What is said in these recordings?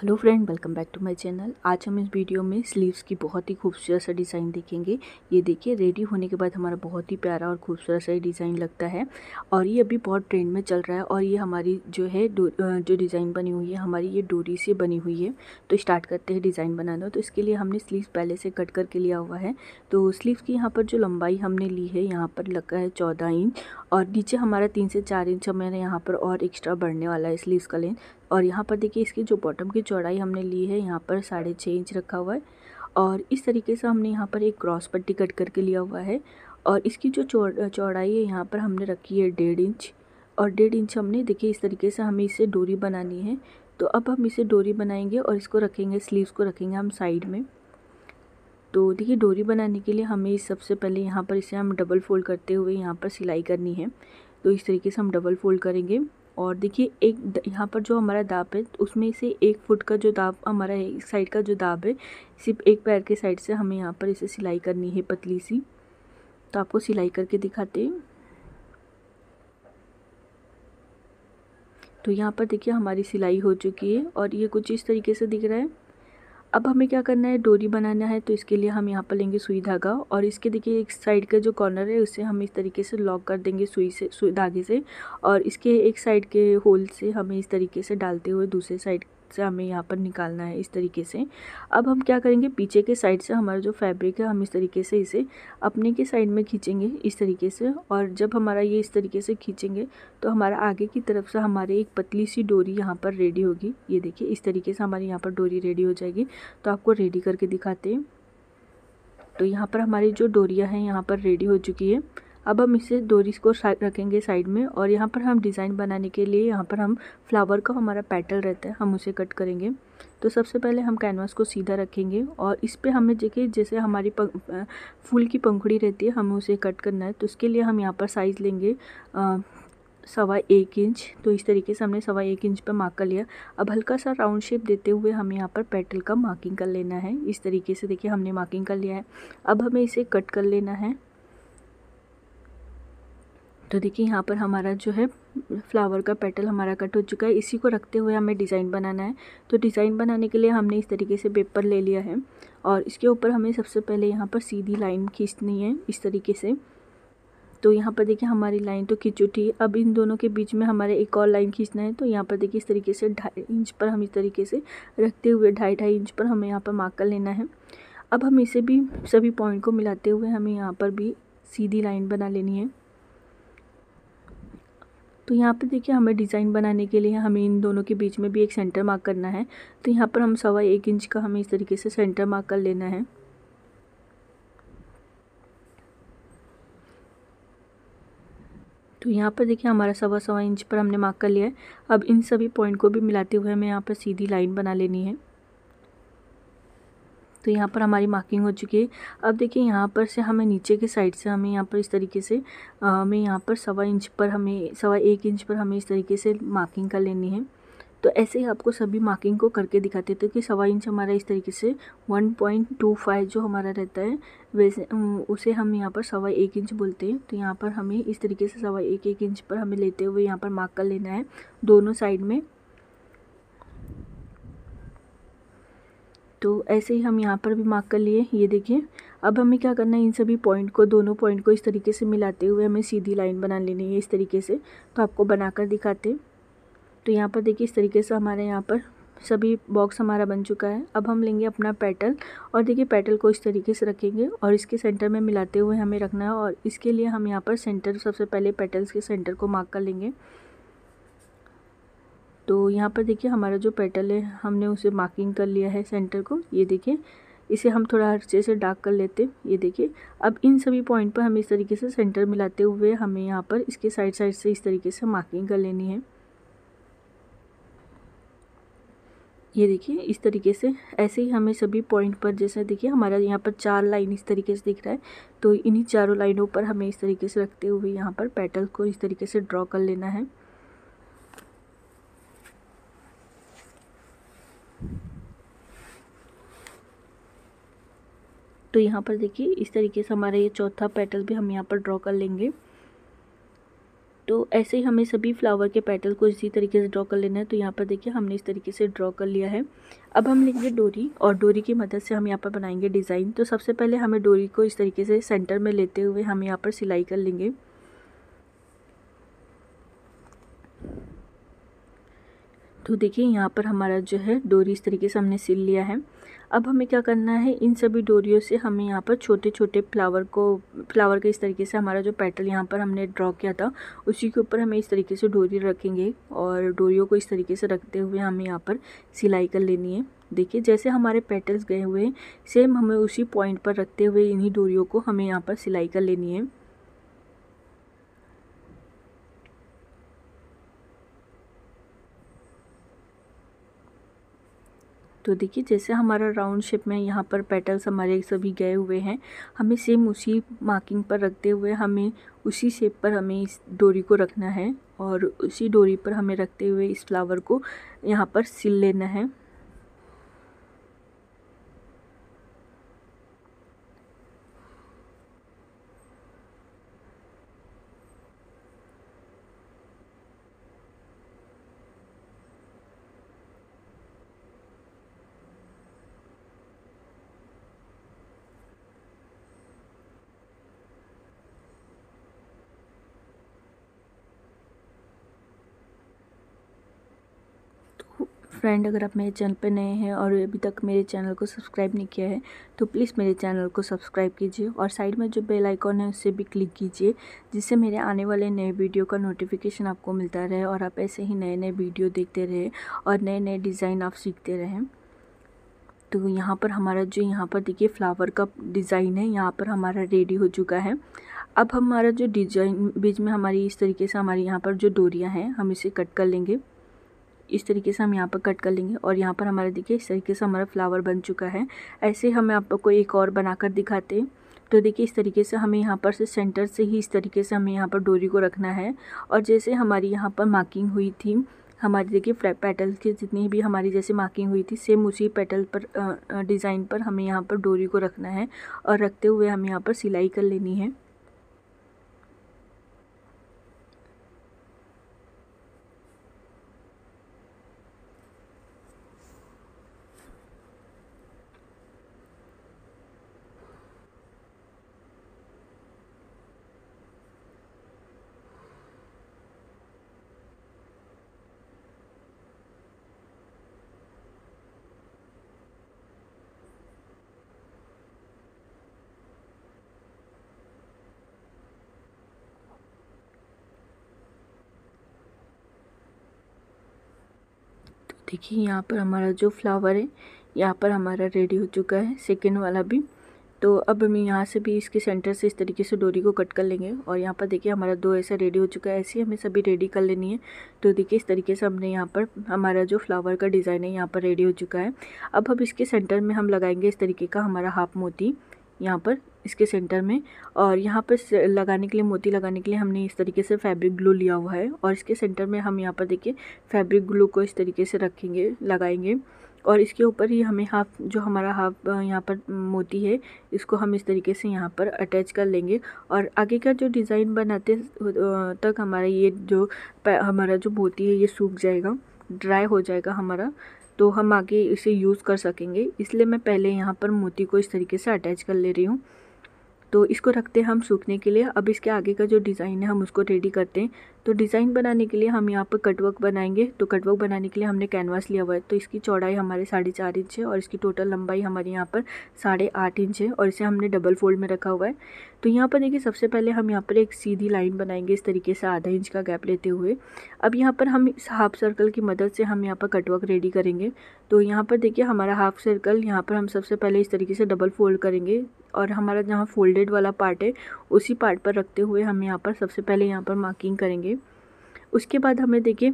hello friend welcome back to my channel आज हम इस वीडियो में स्लीव्स की बहुत ही खूबसूरत सा डिज़ाइन देखेंगे ये देखिए रेडी होने के बाद हमारा बहुत ही प्यारा और खूबसूरत सा डिज़ाइन लगता है और ये अभी बहुत ट्रेंड में चल रहा है और ये हमारी जो है जो डिज़ाइन बनी हुई है हमारी ये डोरी से बनी हुई है तो स्टार्ट करते हैं डिज़ाइन बनाना तो इसके लिए हमने स्लीव पहले से कट करके लिया हुआ है तो स्लीव की यहाँ पर जो लंबाई हमने ली है यहाँ पर लगा है चौदह इंच और नीचे हमारा तीन से चार इंच हमारे यहाँ पर और एक्स्ट्रा बढ़ने वाला है स्लीव का लेंथ और यहाँ पर देखिए इसकी जो बॉटम की चौड़ाई हमने ली है यहाँ पर साढ़े छः इंच रखा हुआ है और इस तरीके से हमने यहाँ पर एक क्रॉस पट्टी कट करके लिया हुआ है और इसकी जो चौड़ाई है यहाँ पर हमने रखी है डेढ़ इंच और डेढ़ इंच हमने देखिए इस तरीके से हमें इसे डोरी बनानी है तो अब हम इसे डोरी बनाएंगे और इसको रखेंगे स्लीव्स को रखेंगे हम साइड में तो देखिए डोरी बनाने के लिए हमें सबसे पहले यहाँ पर इसे हम डबल फोल्ड करते हुए यहाँ पर सिलाई करनी है तो इस तरीके से हम डबल फोल्ड करेंगे और देखिए एक यहाँ पर जो हमारा दाब है तो उसमें से एक फुट का जो दाब हमारा एक साइड का जो दाब है सिर्फ एक पैर के साइड से हमें यहाँ पर इसे सिलाई करनी है पतली सी तो आपको सिलाई करके दिखाते हैं तो यहाँ पर देखिए हमारी सिलाई हो चुकी है और ये कुछ इस तरीके से दिख रहा है अब हमें क्या करना है डोरी बनाना है तो इसके लिए हम यहाँ पर लेंगे सुई धागा और इसके देखिए एक साइड का जो कॉर्नर है उसे हम इस तरीके से लॉक कर देंगे सुई से सुई धागे से और इसके एक साइड के होल से हमें इस तरीके से डालते हुए दूसरे साइड से हमें यहाँ पर निकालना है इस तरीके से अब हम क्या करेंगे पीछे के साइड से हमारा जो फैब्रिक है हम इस तरीके से इसे अपने के साइड में खींचेंगे इस तरीके से और जब हमारा ये इस तरीके से खींचेंगे तो हमारा आगे की तरफ से हमारे एक पतली सी डोरी यहाँ पर रेडी होगी ये देखिए इस तरीके से हमारी यहाँ पर डोरी रेडी हो जाएगी तो आपको रेडी करके दिखाते हैं तो यहाँ पर हमारी जो डोरियाँ हैं यहाँ पर रेडी हो चुकी है अब हम इसे डोरी को रखेंगे साइड में और यहाँ पर हम डिज़ाइन बनाने के लिए यहाँ पर हम फ्लावर का हमारा पैटल रहता है हम उसे कट करेंगे तो सबसे पहले हम कैनवास को सीधा रखेंगे और इस पर हमें देखिए जैसे हमारी फूल की पंखुड़ी रहती है हमें उसे कट करना है तो उसके लिए हम यहाँ पर साइज़ लेंगे आ, सवा एक इंच तो इस तरीके से हमने सवा एक इंच पर मार्क कर लिया अब हल्का सा राउंड शेप देते हुए हमें यहाँ पर पेटल का मार्किंग कर लेना है इस तरीके से देखिए हमने मार्किंग कर लिया है अब हमें इसे कट कर लेना है तो देखिए यहाँ पर हमारा जो है फ्लावर का पेटल हमारा कट हो चुका है इसी को रखते हुए हमें डिज़ाइन बनाना है तो डिज़ाइन बनाने के लिए हमने इस तरीके से पेपर ले लिया है और इसके ऊपर हमें सबसे पहले यहाँ पर सीधी लाइन खींचनी है इस तरीके से तो यहाँ पर देखिए हमारी लाइन तो खींच उठी अब इन दोनों के बीच में हमारे एक और लाइन खींचना है तो यहाँ पर देखिए इस तरीके से ढाई इंच पर हम इस तरीके से रखते हुए ढाई ढाई इंच पर हमें यहाँ पर मार्क कर लेना है अब हम इसे भी सभी पॉइंट को मिलाते हुए हमें यहाँ पर भी सीधी लाइन बना लेनी है तो यहाँ पर देखिए हमें डिज़ाइन बनाने के लिए हमें इन दोनों के बीच में भी एक सेंटर मार्क करना है तो यहाँ पर हम सवा एक इंच का हमें इस तरीके से सेंटर मार्क कर लेना है तो यहाँ पर देखिए हमारा सवा सवा इंच पर हमने मार्क कर लिया है अब इन सभी पॉइंट को भी मिलाते हुए हमें यहाँ पर सीधी लाइन बना लेनी है तो यहाँ पर हमारी मार्किंग हो चुकी है अब देखिए यहाँ पर से हमें नीचे के साइड से हमें यहाँ पर इस तरीके से हमें यहाँ पर सवा इंच पर हमें सवा एक इंच पर हमें इस तरीके से मार्किंग कर लेनी है तो ऐसे ही आपको सभी मार्किंग को करके दिखाते थे तो कि सवा इंच हमारा इस तरीके से 1.25 जो हमारा रहता है वैसे उसे हम यहाँ पर सवा एक इंच बोलते हैं तो यहाँ पर हमें इस तरीके से सवा एक एक इंच पर हमें लेते हुए यहाँ पर मार्क कर लेना है दोनों साइड में तो ऐसे ही हम यहाँ पर भी मार्क कर लिए ये देखिए अब हमें क्या करना है इन सभी पॉइंट को दोनों पॉइंट को इस तरीके से मिलाते हुए हमें सीधी लाइन बना लेनी है इस तरीके से तो आपको बनाकर दिखाते तो यहाँ पर देखिए इस तरीके से हमारे यहाँ पर सभी बॉक्स हमारा बन चुका है अब हम लेंगे अपना पेटल और देखिए पेटल को इस तरीके से रखेंगे और इसके सेंटर में मिलाते हुए हमें रखना है और इसके लिए हम यहाँ पर सेंटर सबसे पहले पेटल्स के सेंटर को मार्क कर लेंगे तो यहाँ पर देखिए हमारा जो पेटल है हमने उसे मार्किंग कर लिया है सेंटर को ये देखिए इसे हम थोड़ा अच्छे से डार्क कर लेते हैं ये देखिए अब इन सभी पॉइंट पर हमें इस तरीके से सेंटर मिलाते हुए हमें यहाँ पर इसके साइड साइड से इस तरीके से मार्किंग कर लेनी है ये देखिए इस तरीके से ऐसे ही हमें सभी पॉइंट पर जैसे देखिए हमारा यहाँ पर चार लाइन इस तरीके से दिख रहा है तो इन्हीं चारों लाइनों पर हमें इस तरीके से रखते हुए यहाँ पर पेटल को इस तरीके से ड्रॉ कर लेना है तो यहाँ पर देखिए इस तरीके से हमारा ये चौथा पेटल भी हम यहाँ पर ड्रॉ कर लेंगे तो ऐसे ही हमें सभी फ्लावर के पेटल को इसी तरीके से ड्रॉ कर लेना है तो यहाँ पर देखिए हमने इस तरीके से ड्रॉ कर लिया है अब हम लेंगे डोरी और डोरी की मदद से हम यहाँ पर बनाएंगे डिज़ाइन तो सबसे पहले हमें डोरी को इस तरीके से सेंटर में लेते हुए हम यहाँ पर सिलाई कर लेंगे तो देखिए यहाँ पर हमारा जो है डोरी इस तरीके से हमने सिल लिया है अब हमें क्या करना है इन सभी डोरियों से हमें यहाँ पर छोटे छोटे फ्लावर को फ्लावर के इस तरीके से हमारा जो पेटल यहाँ पर हमने ड्रॉ किया था उसी के ऊपर हमें इस तरीके से डोरी रखेंगे और डोरियों को इस तरीके से रखते हुए हमें यहाँ पर सिलाई कर लेनी है देखिए जैसे हमारे पेटल्स गए हुए हैं सेम हमें उसी पॉइंट पर रखते हुए इन्हीं डोरियों को हमें यहाँ पर सिलाई कर लेनी है तो देखिए जैसे हमारा राउंड शेप में यहाँ पर पेटल्स हमारे सभी गए हुए हैं हमें सेम उसी मार्किंग पर रखते हुए हमें उसी शेप पर हमें इस डोरी को रखना है और उसी डोरी पर हमें रखते हुए इस फ्लावर को यहाँ पर सिल लेना है फ्रेंड अगर आप मेरे चैनल पर नए हैं और अभी तक मेरे चैनल को सब्सक्राइब नहीं किया है तो प्लीज़ मेरे चैनल को सब्सक्राइब कीजिए और साइड में जो बेल आइकॉन है उससे भी क्लिक कीजिए जिससे मेरे आने वाले नए वीडियो का नोटिफिकेशन आपको मिलता रहे और आप ऐसे ही नए नए वीडियो देखते रहे और नए नए डिज़ाइन आप सीखते रहें तो यहाँ पर हमारा जो यहाँ पर देखिए फ्लावर का डिज़ाइन है यहाँ पर हमारा रेडी हो चुका है अब हमारा जो डिजाइन बीच में हमारी इस तरीके से हमारी यहाँ पर जो डोरियाँ हैं हम इसे कट कर लेंगे इस तरीके से हम यहाँ पर कट कर लेंगे और यहाँ पर हमारा देखिए इस तरीके से हमारा फ्लावर बन चुका है ऐसे हम आपको एक और बनाकर दिखाते हैं तो देखिए इस तरीके से हमें यहाँ पर से सेंटर से ही इस तरीके से हमें यहाँ पर डोरी को रखना है और जैसे हमारी यहाँ पर मार्किंग हुई थी हमारी देखिए फ्लैप पेटल की जितनी भी हमारी जैसे मार्किंग हुई थी सेम उसी पेटल पर डिज़ाइन पर हमें यहाँ पर डोरी को रखना है और रखते हुए हमें यहाँ पर सिलाई कर लेनी है देखिए यहाँ पर हमारा जो फ्लावर है यहाँ पर हमारा रेडी हो चुका है सेकेंड वाला भी तो अब हम यहाँ से भी इसके सेंटर से इस तरीके से डोरी को कट कर लेंगे और यहाँ पर देखिए हमारा दो ऐसा रेडी हो चुका है ऐसे ही हमें सभी रेडी कर लेनी है तो देखिए इस तरीके से हमने यहाँ पर हमारा जो फ्लावर का डिज़ाइन है यहाँ पर रेडी हो चुका है अब हम इसके सेंटर में हम लगाएंगे इस तरीके का हमारा हाफ मोती यहाँ पर इसके सेंटर में और यहाँ पर लगाने के लिए मोती लगाने के लिए हमने इस तरीके से फैब्रिक ग्लू लिया हुआ है और इसके सेंटर में हम यहाँ पर देखिए फैब्रिक ग्लू को इस तरीके से रखेंगे लगाएंगे और इसके ऊपर ही हमें हाफ जो हमारा हाफ यहाँ पर मोती है इसको हम इस तरीके से यहाँ पर अटैच कर लेंगे और आगे का जो डिज़ाइन बनाते तक हमारा ये जो हमारा जो मोती है ये सूख जाएगा ड्राई हो जाएगा हमारा तो हम आगे इसे यूज़ कर सकेंगे इसलिए मैं पहले यहाँ पर मोती को इस तरीके से अटैच कर ले रही हूँ तो इसको रखते हैं हम सूखने के लिए अब इसके आगे का जो डिज़ाइन है हम उसको रेडी करते हैं तो डिज़ाइन बनाने के लिए हम यहाँ पर कटवर्क बनाएंगे तो कटवर्क बनाने के लिए हमने कैनवास लिया हुआ है तो इसकी चौड़ाई हमारे साढ़े चार इंच है और इसकी टोटल लंबाई हमारे यहाँ पर साढ़े आठ इंच है और इसे हमने डबल फोल्ड में रखा हुआ है तो यहाँ पर देखिए सबसे पहले हम यहाँ पर एक सीधी लाइन बनाएंगे इस तरीके से आधा इंच का गैप लेते हुए अब यहाँ पर हम इस हाफ सर्कल की मदद से हम यहाँ पर कटवर्क रेडी करेंगे तो यहाँ पर देखिए हमारा हाफ सर्कल यहाँ पर हम सबसे पहले इस तरीके से डबल फोल्ड करेंगे और हमारा जहाँ फोल्डेड वाला पार्ट है उसी पार्ट पर रखते हुए हम यहाँ पर सबसे पहले यहाँ पर मार्किंग करेंगे उसके बाद हमें देखिए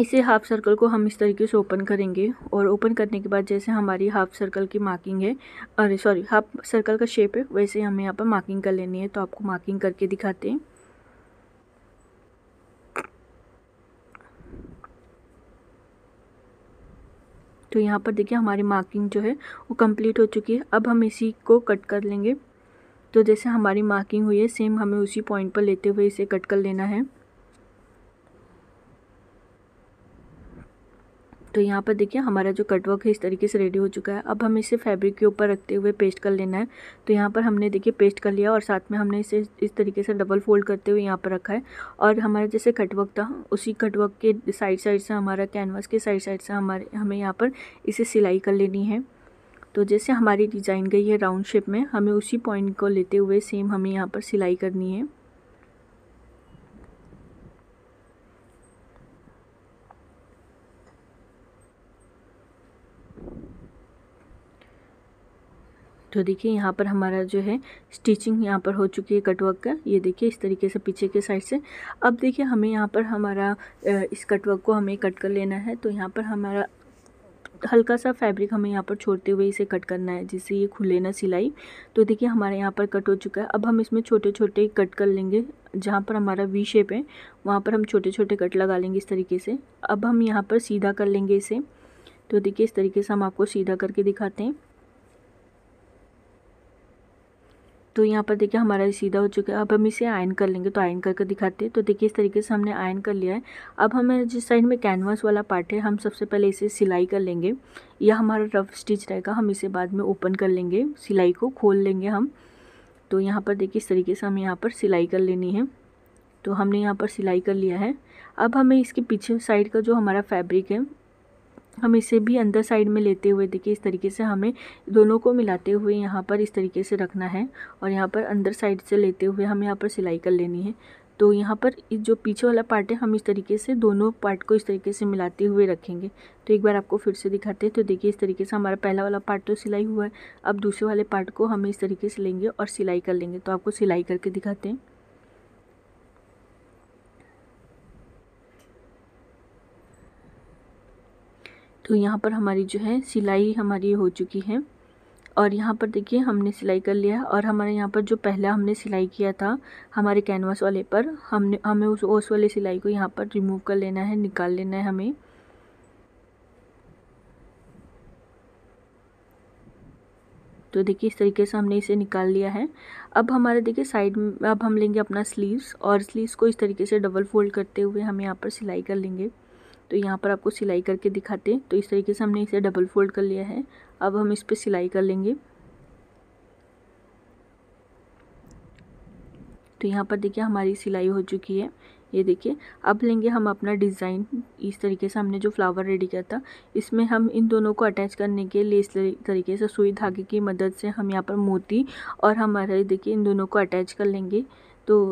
इसे हाफ सर्कल को हम इस तरीके से ओपन करेंगे और ओपन करने के बाद जैसे हमारी हाफ सर्कल की मार्किंग है अरे सॉरी हाफ सर्कल का शेप है वैसे हमें यहाँ पर मार्किंग कर लेनी है तो आपको मार्किंग करके दिखाते हैं तो यहाँ पर देखिए हमारी मार्किंग जो है वो कंप्लीट हो चुकी है अब हम इसी को कट कर लेंगे तो जैसे हमारी मार्किंग हुई है सेम हमें उसी पॉइंट पर लेते हुए इसे कट कर लेना है तो यहाँ पर देखिए हमारा जो कटवर्क है इस तरीके से रेडी हो चुका है अब हम इसे फैब्रिक के ऊपर रखते हुए पेस्ट कर लेना है तो यहाँ पर हमने देखिए पेस्ट कर लिया और साथ में हमने इसे इस तरीके से डबल फोल्ड करते हुए यहाँ पर रखा है और हमारा जैसे कटवर्क था उसी कटवर्क के साइड साइड से हमारा कैनवास के साइड साइड से हमारे हमें यहाँ पर इसे सिलाई कर लेनी है तो जैसे हमारी डिज़ाइन गई है राउंड शेप में हमें उसी पॉइंट को लेते हुए सेम हमें यहाँ पर सिलाई करनी है तो देखिए यहाँ पर हमारा जो है स्टिचिंग यहाँ पर हो चुकी है कटवर्क का ये देखिए इस तरीके से पीछे के साइड से अब देखिए हमें यहाँ पर हमारा इस कटवर्क को हमें कट कर लेना है तो यहाँ पर हमारा हल्का सा फैब्रिक हमें यहाँ पर छोड़ते हुए इसे कट करना है जिससे ये खुले ना सिलाई तो देखिए हमारे यहाँ पर कट हो चुका है अब हम इसमें छोटे छोटे कट कर लेंगे जहाँ पर हमारा वी शेप है वहाँ पर हम छोटे छोटे कट लगा लेंगे इस तरीके से अब हम यहाँ पर सीधा कर लेंगे इसे तो देखिए इस तरीके से हम आपको सीधा करके दिखाते हैं तो यहाँ पर देखिए हमारा सीधा हो चुका है अब हम इसे आयन कर लेंगे तो आयन करके दिखाते हैं तो देखिए इस तरीके से हमने आयन कर लिया है अब हमें जिस साइड में कैनवास वाला पार्ट है हम सबसे पहले इसे सिलाई कर लेंगे यह हमारा रफ स्टिच रहेगा हम इसे बाद में ओपन कर लेंगे सिलाई को खोल लेंगे हम तो यहाँ पर देखिए इस तरीके से हमें यहाँ पर सिलाई कर लेनी है तो हमने यहाँ पर सिलाई कर लिया है अब हमें इसके पीछे साइड का जो हमारा फैब्रिक है हम इसे भी अंदर साइड में लेते हुए देखिए इस तरीके से हमें दोनों को मिलाते हुए यहाँ पर इस तरीके से रखना है और यहाँ पर अंदर साइड से लेते हुए हमें यहाँ पर सिलाई कर लेनी है तो यहाँ पर जो पीछे वाला पार्ट है हम इस तरीके से दोनों पार्ट को इस तरीके से मिलाते हुए रखेंगे तो एक बार आपको फिर से दिखाते हैं तो देखिए इस तरीके से हमारा पहला वाला पार्ट तो सिलाई हुआ है अब दूसरे वाले पार्ट को हम इस तरीके से लेंगे और सिलाई कर लेंगे तो आपको सिलाई करके दिखाते हैं तो यहाँ पर हमारी जो है सिलाई हमारी हो चुकी है और यहाँ पर देखिए हमने सिलाई कर लिया और हमारे यहाँ पर जो पहला हमने सिलाई किया था हमारे कैनवास वाले पर हमने हमें उस ओस वाले सिलाई को यहाँ पर रिमूव कर लेना है निकाल लेना है हमें तो देखिए इस तरीके से हमने इसे निकाल लिया है अब हमारे देखिए साइड में अब हम लेंगे अपना स्लीव्स और स्लीव्स को इस तरीके से डबल फोल्ड करते हुए हम यहाँ पर सिलाई कर लेंगे तो यहाँ पर आपको सिलाई करके दिखाते हैं तो इस तरीके से हमने इसे डबल फोल्ड कर लिया है अब हम इस पर सिलाई कर लेंगे तो यहाँ पर देखिए हमारी सिलाई हो चुकी है ये देखिए अब लेंगे हम अपना डिज़ाइन इस तरीके से हमने जो फ्लावर रेडी किया था इसमें हम इन दोनों को अटैच करने के लिए इस तरीके से सुई धागे की मदद से हम यहाँ पर मोती और हमारे देखिए इन दोनों को अटैच कर लेंगे तो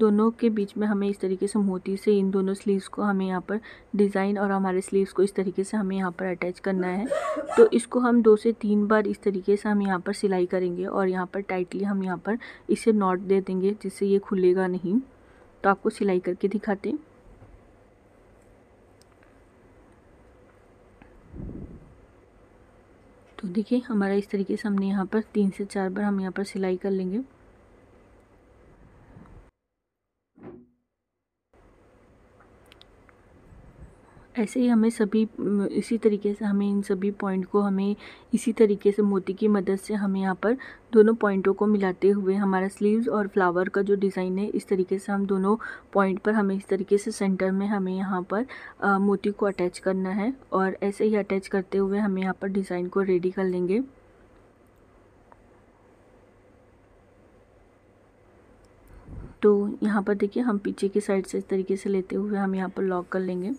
दोनों के बीच में हमें इस तरीके से मोती से इन दोनों स्लीव्स को हमें यहाँ पर डिज़ाइन और हमारे स्लीव्स को इस तरीके से हमें यहाँ पर अटैच करना है तो इसको हम दो से तीन बार इस तरीके से हम यहाँ पर सिलाई करेंगे और यहाँ पर टाइटली हम यहाँ पर इसे नॉट दे देंगे जिससे ये खुलेगा नहीं तो आपको सिलाई करके दिखाते हैं तो देखिए हमारा इस तरीके से हमने यहाँ पर तीन से चार बार हम यहाँ पर सिलाई कर लेंगे ऐसे ही हमें सभी इसी तरीके से हमें इन सभी पॉइंट को हमें इसी तरीके से मोती की मदद से हमें यहाँ पर दोनों पॉइंटों को मिलाते हुए हमारा स्लीव्स और फ्लावर का जो डिज़ाइन है इस तरीके से हम दोनों पॉइंट पर हमें इस तरीके से सेंटर में हमें यहाँ पर आ, मोती को अटैच करना है और ऐसे ही अटैच करते हुए हमें यहाँ पर डिज़ाइन को रेडी कर लेंगे तो यहाँ पर देखिए हम पीछे की साइड से इस तरीके से लेते हुए हम यहाँ पर लॉक कर लेंगे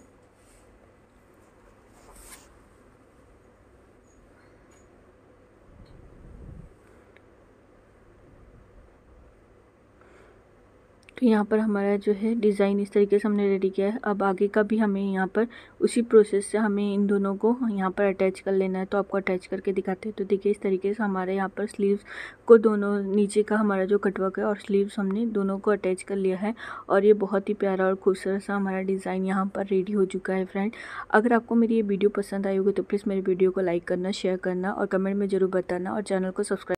तो यहाँ पर हमारा जो है डिज़ाइन इस तरीके से हमने रेडी किया है अब आगे का भी हमें यहाँ पर उसी प्रोसेस से हमें इन दोनों को यहाँ पर अटैच कर लेना है तो आपको अटैच करके दिखाते हैं तो देखिए इस तरीके से हमारे यहाँ पर स्लीव्स को दोनों नीचे का हमारा जो कटवर्क है और स्लीव्स हमने दोनों को अटैच कर लिया है और ये बहुत ही प्यारा और खूबसूरत सा हमारा डिज़ाइन यहाँ पर रेडी हो चुका है फ्रेंड अगर आपको मेरी ये वीडियो पसंद आई होगी तो प्लीज़ मेरे वीडियो को लाइक करना शेयर करना और कमेंट में ज़रूर बताना और चैनल को सब्सक्राइब